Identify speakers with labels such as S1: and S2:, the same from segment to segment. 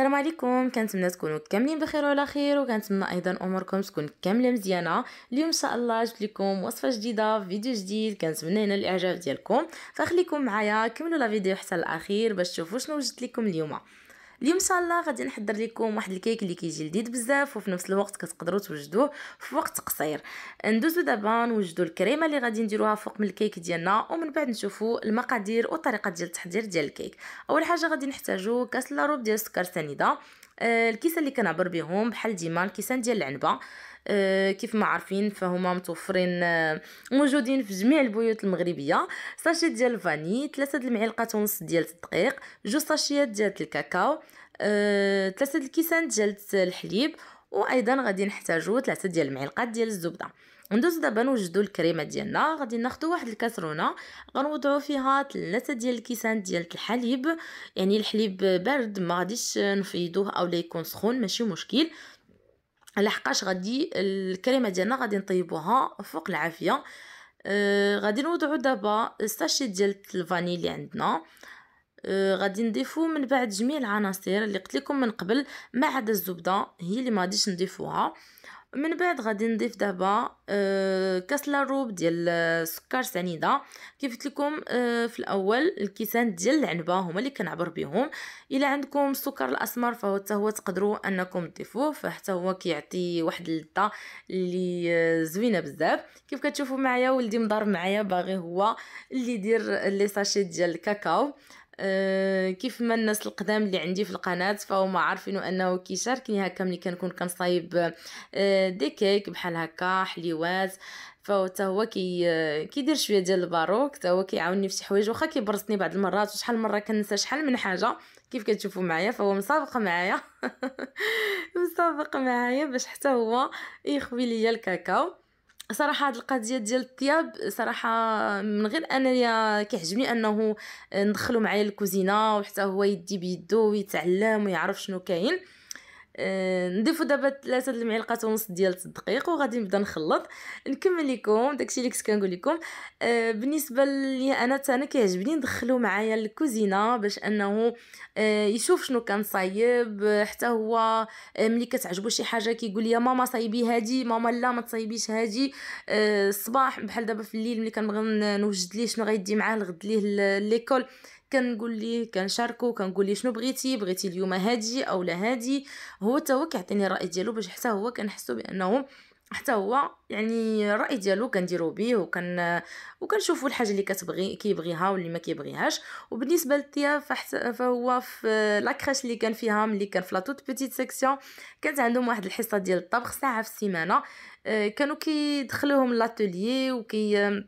S1: السلام عليكم كنتمنى تكونوا كاملين بخير وعلى خير وكنتمنى ايضا اموركم تكون كامله مزيانه اليوم ان شاء الله جبت لكم وصفه جديده فيديو جديد كنتمنى هنا الاعجاب ديالكم فخليكم معايا كملوا لا فيديو حتى الاخير باش تشوفوا شنو وجدت لكم اليوم اليوم ان شاء الله غادي نحضر لكم واحد الكيك اللي كيجي لذيذ بزاف وفي نفس الوقت كتقدروا توجدوه في وقت قصير ندوزو دابا نوجدوا الكريمه اللي غادي نديروها فوق من الكيك ديالنا ومن بعد نشوفوا المقادير وطريقه ديال التحضير ديال الكيك اول حاجه غادي نحتاجو كاس لاروب ديال السكر سنيده آه، الكيسه اللي كنعبر بهم بحال ديما الكيسان ديال العنبه آه، كيف ما عارفين فهما متوفرين آه، موجودين في جميع البيوت المغربيه ساشي ديال الفاني ثلاثه المعلقات ونص ديال الدقيق جوج ساشيات ديال الكاكاو ثلاثه آه، الكيسان ديال الحليب وايضا غادي نحتاجو ثلاثه ديال المعلقات ديال الزبده ندوز دابا نوجدو الكريمه ديالنا غادي ناخدو واحد الكاسرونه غنوضعو فيها ثلاثه ديال الكيسان ديال الحليب يعني الحليب بارد ما غاديش نفيضوه اولا يكون سخون ماشي مشكل لحقاش غادي الكريمه ديالنا غادي نطيبوها فوق العافيه آه غادي نوضعو دابا الساشي ديال الفاني اللي عندنا آه غادي نضيفو من بعد جميع العناصر اللي قلت لكم من قبل ما عدا الزبده هي اللي ما غاديش نضيفوها من بعد غادي نضيف دابا أه كاس لاروب ديال السكر سنيده كيف قلت لكم أه في الاول الكيسان ديال العنبه هما اللي كنعبر بهم الا عندكم السكر الاسمر فهو حتى هو تقدروا انكم تضيفوه فحتى هو كيعطي واحد اللذه اللي آه، زوينه بزاف كيف كتشوفوا معايا ولدي مضار معايا باغي هو اللي يدير لي ساشي ديال الكاكاو أه كيف ما الناس القدام اللي عندي في القناه فهما عارفين انه كيشاركني هكا ملي كنكون كنصايب أه دي كيك بحال هكا حليوات فهو حتى هو كي آه، كيدير شويه ديال الباروك حتى هو كيعاوني في شي حوايج واخا كيبرصني بعض المرات وشحال مره كنسى شحال من حاجه كيف كتشوفوا معايا فهو مسابق معايا مسابق معايا باش حتى هو يخوي ليا الكاكاو صراحه هاد القضيه ديال الطياب صراحه من غير انايا كيعجبني انه ندخلو معايا الكوزينه وحتى هو يدي بيدو ويتعلم ويعرف شنو كاين آه، نضيفو دابا 3 المعلقة ونص ديال الدقيق وغادي نبدا نخلط نكمل لكم داكشي اللي كنت كنقول لكم آه بالنسبه ليا انا انا كيعجبني ندخلو معايا الكوزينه باش انه آه يشوف شنو كنصايب حتى هو آه، ملي كتعجبو شي حاجه كيقول لي ماما صايبي هادي ماما لا ما تصايبيش هادي آه الصباح بحال دابا في الليل ملي كنبغي نوجد ليه شنو غيدي معاه لغد ليه ليكول كنقول ليه كنشاركو كنقول ليه شنو بغيتي بغيتي اليوم هادي او لا هادي هو تا هو كيعطيني الراي ديالو باش حتى هو كنحسو بانه حتى هو يعني الراي ديالو كنديرو بيه وكن وكنشوفوا الحاجه اللي كتبغي كيبغيها واللي ما كيبغيهاش وبالنسبه للطياب فهو في لاكريش اللي كان فيها ملي كان في لاطوت بيتيت سيكسيون كانت عندهم واحد الحصه ديال الطبخ ساعه في السيمانه آه، كانوا كيدخلوهم لاتوليي وكي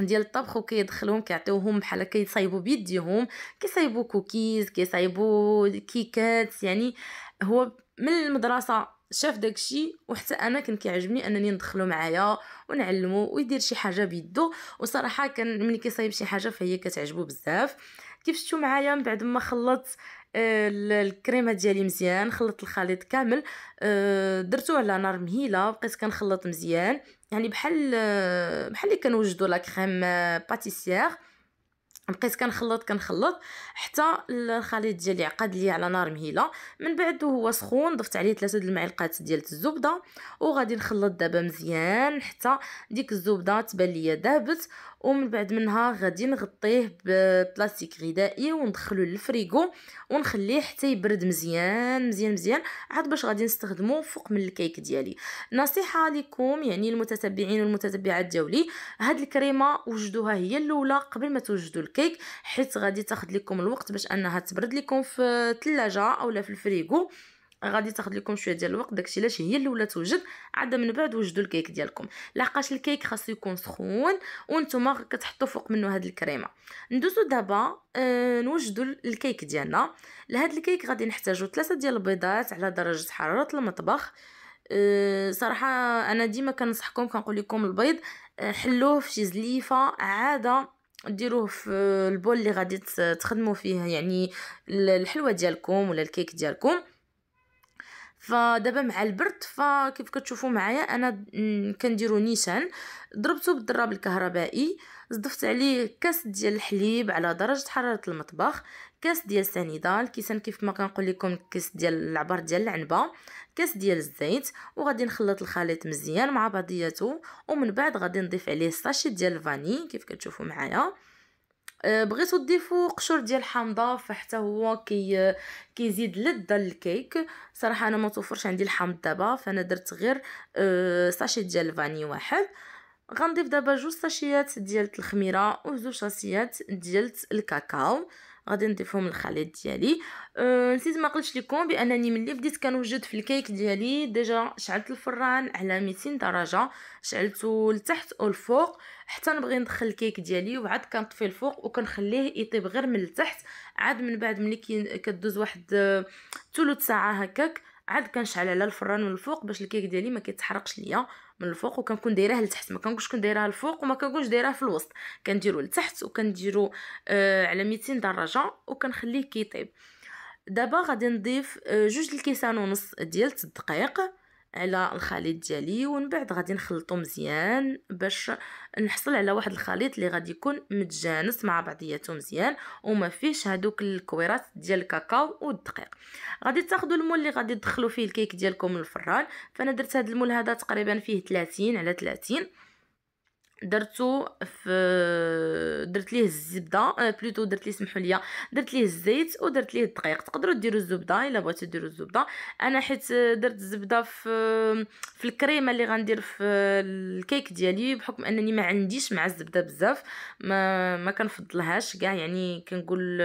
S1: ديال الطبخ وكيدخلهم كيعطيوهم بحال كيصايبوا بيديهم كيصايبوا كوكيز كيصايبوا كيكات يعني هو من المدرسه شاف داكشي وحتى انا كان كيعجبني انني ندخلو معايا ونعلمو ويدير شي حاجه بيدو وصراحه كان ملي كيصايب شي حاجه فهي كتعجبو بزاف كيف شفتو معايا من بعد ما خلطت آه، الكريمه ديالي مزيان خلطت الخليط كامل آه، درتو على نار مهيله بقيت كنخلط مزيان يعني بحال بحال اللي كنوجدوا لا كريم باتيسيير بقيت كنخلط كنخلط حتى الخليط ديالي عقد لي على نار مهيله من بعد هو سخون ضفت عليه ثلاثه د المعلقات ديال الزبده وغادي نخلط دابا مزيان حتى ديك الزبده تبان ليا ذابت ومن بعد منها غادي نغطيه ببلاستيك غذائي وندخلو للفريغو ونخليه حتى يبرد مزيان مزيان مزيان عاد باش غادي نستخدمو فوق من الكيك ديالي نصيحه لكم يعني المتتبعين والمتتبعات ديالي هاد الكريمه وجدوها هي الاولى قبل ما توجدوا الكيك حيت غادي تاخد لكم الوقت باش انها تبرد لكم في الثلاجه اولا في الفريغو غادي تاخذ لكم شويه ديال الوقت داكشي علاش هي الاولى توجد عاد من بعد وجدوا الكيك ديالكم لحقاش الكيك خاصو يكون سخون وانتم كتحطوا فوق منه هاد الكريمه ندوزو دابا اه نوجدوا الكيك ديالنا لهاد الكيك غادي نحتاجو ثلاثه ديال البيضات على درجه حراره المطبخ آه، صراحه انا ديما كنصحكم كنقول لكم البيض آه، حلوه في شي زليفه عاده ديروه في البول اللي غادي تخدموا فيه يعني الحلوه ديالكم ولا الكيك ديالكم فدابا مع البرد فكيف كتشوفوا معايا انا كنديرو نيشان ضربته بالدراب الكهربائي ضفت عليه كاس ديال الحليب على درجه حراره المطبخ كاس ديال السنيده الكيسان كيف ما كنقول لكم كاس ديال العبر ديال العنبه كاس ديال الزيت وغادي نخلط الخليط مزيان مع بعضياته ومن بعد غادي نضيف عليه ساشي ديال الفاني كيف كتشوفوا معايا آه، بغيتو تضيفوا قشور ديال الحامضه فحتى هو كي كيزيد لذه للكيك صراحه انا ما توفرش عندي الحامض دابا فانا درت غير آه، ساشي ديال الفاني واحد غنضيف دابا جوج ساشيات ديال الخميره وجوج ساشيات ديال الكاكاو غادي نضيفهم للخليط ديالي أه نسيت ما قلتش لكم بانني ملي بديت كنوجد في الكيك ديالي ديجا شعلت الفران على 200 درجه شعلته لتحت والفوق حتى نبغي ندخل الكيك ديالي وعاد كنطفي الفوق وكنخليه يطيب غير من التحت عاد من بعد ملي كدوز واحد أه، ثلث ساعه هكاك عاد كنشعل على الفران من الفوق باش الكيك ديالي ما كيتحرقش ليا من الفوق وكنكون دايراه لتحت ما كنكونش كنديرها الفوق وما كنكونش دايراه في الوسط كنديرو لتحت وكنديرو آه على 200 درجه وكنخليه كيطيب دابا غادي نضيف آه جوج الكيسان ونص ديال الدقيق على الخليط ديالي ومن بعد غادي نخلطو مزيان باش نحصل على واحد الخليط اللي غادي يكون متجانس مع بعضياته مزيان وما فيهش هذوك الكويرات ديال الكاكاو والدقيق غادي تاخذوا المول اللي غادي تدخلوا فيه الكيك ديالكم الفران فانا درت هذا المول هذا تقريبا فيه 30 على 30 درتو في درت ليه الزبده بلوتو آه، درت ليه سمحوا لي درت ليه الزيت ودرت ليه الدقيق تقدروا ديروا الزبده الا بغيتو ديروا الزبده انا حيت آه، درت الزبده في آه، في الكريمه اللي غندير في الكيك ديالي بحكم انني ما عنديش مع الزبده بزاف ما ما كنفضلهاش كاع يعني كنقول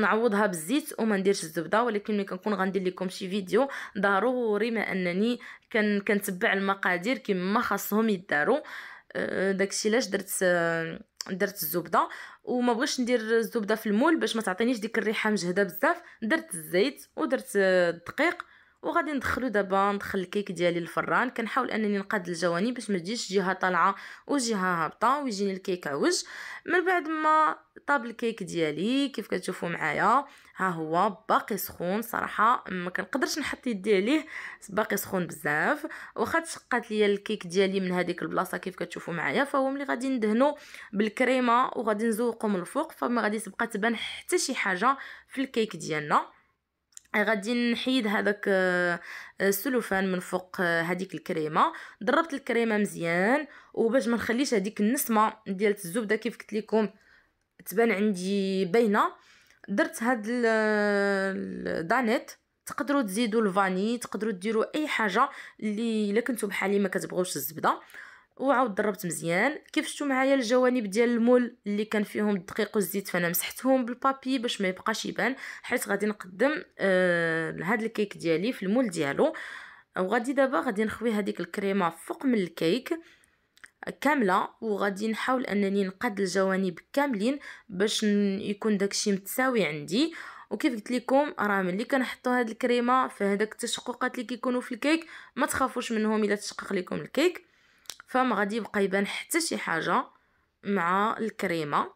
S1: نعوضها بالزيت وما نديرش الزبده ولكن ملي كنكون غندير لكم شي فيديو ضروري ما انني كن كنتبع المقادير كما خاصهم يداروا أه، داكشي علاش درت درت الزبده وما بغيتش ندير الزبده في المول باش ما تعطينيش ديك الريحه مجهده بزاف درت الزيت ودرت الدقيق وغادي ندخلو دابا ندخل الكيك ديالي للفران كنحاول انني نقاد الجوانب باش ما تجيش جهه طالعه وجهه هابطه ويجيني الكيك عوج من بعد ما طاب الكيك ديالي كيف كتشوفوا معايا ها هو باقي سخون صراحه ما كنقدرش نحط يدي عليه باقي سخون بزاف واخا تشقات ليا الكيك ديالي من هذيك البلاصه كيف كتشوفوا معايا فهو ملي غادي ندهنو بالكريمه وغادي نزوقو من الفوق فما غادي تبقى تبان حتى شي حاجه في الكيك ديالنا غادي نحيد هذاك آه، آه، السلوفان من فوق آه، هذيك الكريمه ضربت الكريمه مزيان وباش ما نخليش هذيك النسمه ديال الزبده كيف قلت لكم تبان عندي باينه درت هاد الدانيت تقدروا تزيدوا الفاني تقدروا ديروا اي حاجه اللي الا كنتو بحالي ما كتبغوش الزبده وعاود ضربت مزيان كيف شفتوا معايا الجوانب ديال المول اللي كان فيهم الدقيق والزيت فانا مسحتهم بالبابي باش ما يبقاش يبان حيت غادي نقدم آه هاد الكيك ديالي في المول ديالو وغادي دابا غادي نخوي هذيك الكريمه فوق من الكيك كامله وغادي نحاول انني نقاد الجوانب كاملين باش يكون داكشي متساوي عندي وكيف قلت لكم راه ملي كنحطوا هاد الكريمه في هذاك التشققات اللي كيكونوا في الكيك ما تخافوش منهم الا تشقق لكم الكيك فما غادي يبقى يبان حتى شي حاجه مع الكريمه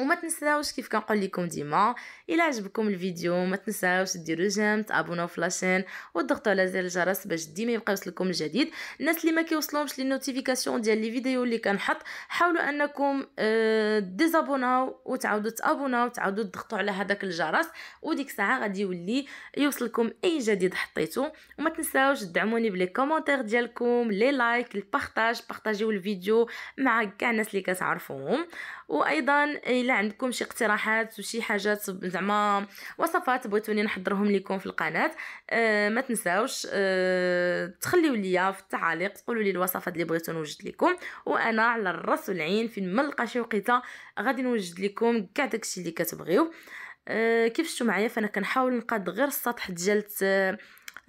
S1: وما تنساوش كيف كنقول لكم ديما الى عجبكم الفيديو ما تنساوش ديروا جيم تابوناو في لاشين وتضغطوا على زر الجرس باش ديما يبقى يوصلكم الجديد الناس اللي ما كيوصلهمش لي نوتيفيكاسيون ديال لي فيديو اللي كنحط حاولوا انكم اه ديزابوناو وتعاودوا تابوناو وتعاودوا تضغطوا على هذاك الجرس وديك الساعه غادي يولي يوصلكم اي جديد حطيته وما تنساوش تدعموني بلي كومونتير ديالكم لي لايك البارطاج بارطاجيو الفيديو مع كاع الناس اللي كتعرفوهم وايضا الى الا عندكم شي اقتراحات وشي حاجات زعما وصفات بغيتوني نحضرهم لكم في القناه أه ما تنساوش أه تخليو ليا في التعاليق تقولوا لي الوصفات اللي بغيتو نوجد لكم وانا على الراس والعين فين ما نلقى شي وقيته غادي نوجد لكم كاع داكشي اللي كتبغيو أه كيف شفتوا معايا فانا كنحاول نقاد غير السطح ديال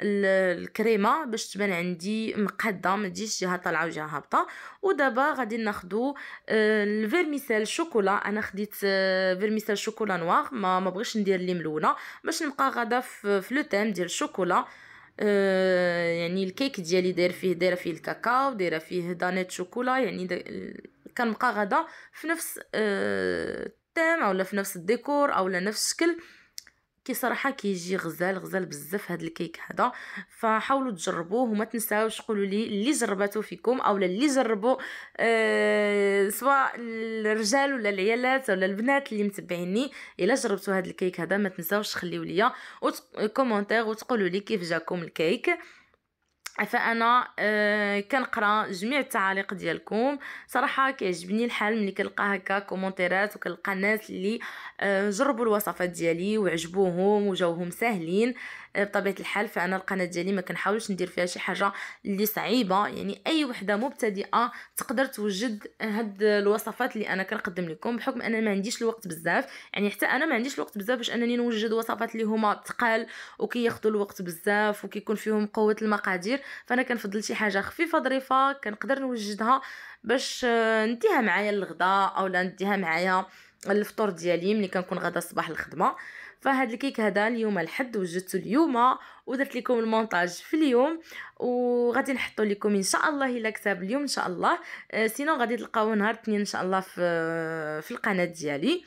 S1: الكريمه باش تبان عندي مقاده ما تجيش جهه طالعه وجهه هابطه ودابا غادي ناخذ آه، الفيرميسال شوكولا انا خديت آه، فيرميسال شوكولا نوار ما ما بغيتش ندير لي ملونه باش نبقى غادا في لو تيم ديال الشوكولا آه، يعني الكيك ديالي داير فيه دايره فيه الكاكاو دايره فيه دانيت شوكولا يعني كنبقى غادا في نفس التام اولا في نفس الديكور اولا نفس الشكل كي صراحه كيجي غزال غزال بزاف هذا الكيك هذا فحاولوا تجربوه وما تنساوش قولوا لي اللي جربته فيكم او اللي جربوا أه سواء الرجال ولا العيالات ولا البنات اللي متبعيني الا جربتوا هذا الكيك هذا ما تنساوش تخليو ليا كومونتير وتقولوا لي كيف جاكم الكيك فانا أه كنقرا جميع التعاليق ديالكم صراحه كيعجبني الحال ملي كنلقى هكا كومونتيرات وكنلقى ناس اللي أه جربوا الوصفات ديالي وعجبوهم وجاوهم ساهلين بطبيعه الحال فانا القناه ديالي ما كنحاولش ندير فيها شي حاجه اللي صعيبه يعني اي وحده مبتدئه تقدر توجد هاد الوصفات اللي انا كنقدم لكم بحكم انا ما عنديش الوقت بزاف يعني حتى انا ما عنديش الوقت بزاف باش انني نوجد وصفات اللي هما تقال وكياخذوا الوقت بزاف وكيكون فيهم قوه المقادير فانا كنفضل شي حاجه خفيفه ظريفه كنقدر نوجدها باش نديها معايا للغدا اولا نديها معايا الفطور ديالي ملي كنكون غدا صباح الخدمه فهاد الكيك هذا اليوم الحد وجدته اليوم ودرت لكم المونتاج في اليوم وغادي نحطو لكم ان شاء الله الى كتاب اليوم ان شاء الله آه، سينو غادي تلقاوه نهار الاثنين ان شاء الله في آه، في القناه ديالي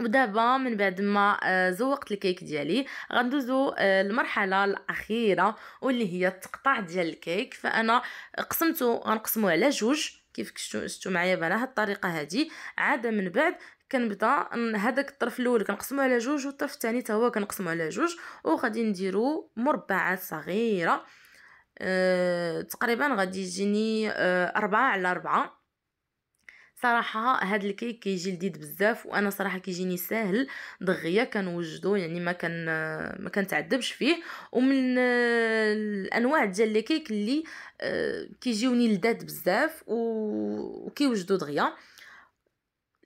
S1: ودابا من بعد ما آه، زوقت الكيك ديالي غندوزو المرحله الاخيره واللي هي التقطاع ديال الكيك فانا قسمته غنقسمو على جوج كيف شفتوا معايا بهذه الطريقه هذه عاد من بعد كنبدا هذاك الطرف الاول كنقسمو على جوج والطرف الثاني حتى هو كنقسمو على جوج وغادي نديرو مربعات صغيره أه تقريبا غادي يجيني آه، أربعة على أربعة صراحه هاد الكيك كيجي لذيذ بزاف وانا صراحه كيجيني ساهل دغيا كنوجدو يعني ما كان ما كنتعذبش فيه ومن آه، الانواع ديال الكيك اللي آه، كيجيوني لذات بزاف وكيوجدو دغيا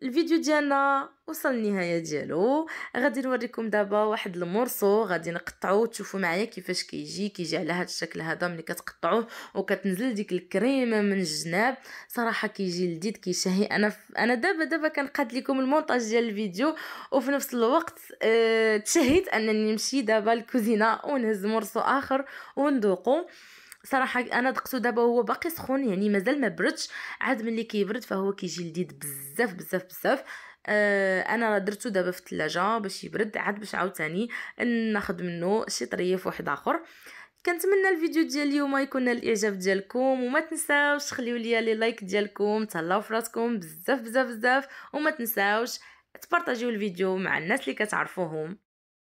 S1: الفيديو ديالنا وصل النهاية ديالو غادي نوريكم دابا واحد المرسو غادي نقطعوه تشوفوا معايا كيفاش كيجي كيجي على هذا الشكل هذا ملي كتقطعوه وكتنزل ديك الكريمه من الجناب صراحه كيجي لذيذ كيشهي انا ف... انا دابا دابا كنقاد لكم المونتاج ديال الفيديو وفي نفس الوقت أه... تشهيت انني نمشي دابا الكوزينه ونهز مرسو اخر وندوقو صراحه انا دقته دابا هو باقي سخون يعني مازال ما بردش عاد ملي كيبرد فهو كيجي لذيذ بزاف بزاف بزاف آه انا درتو دابا في الثلاجه باش يبرد عاد باش عاوتاني ناخذ منه شي طريف واحد اخر كنتمنى الفيديو ديال اليوم يكون نال الاعجاب ديالكم وما تنساوش خليو ليا لي لايك ديالكم تهلاو في راسكم بزاف بزاف بزاف وما تنساوش تبارطاجيو الفيديو مع الناس اللي كتعرفوهم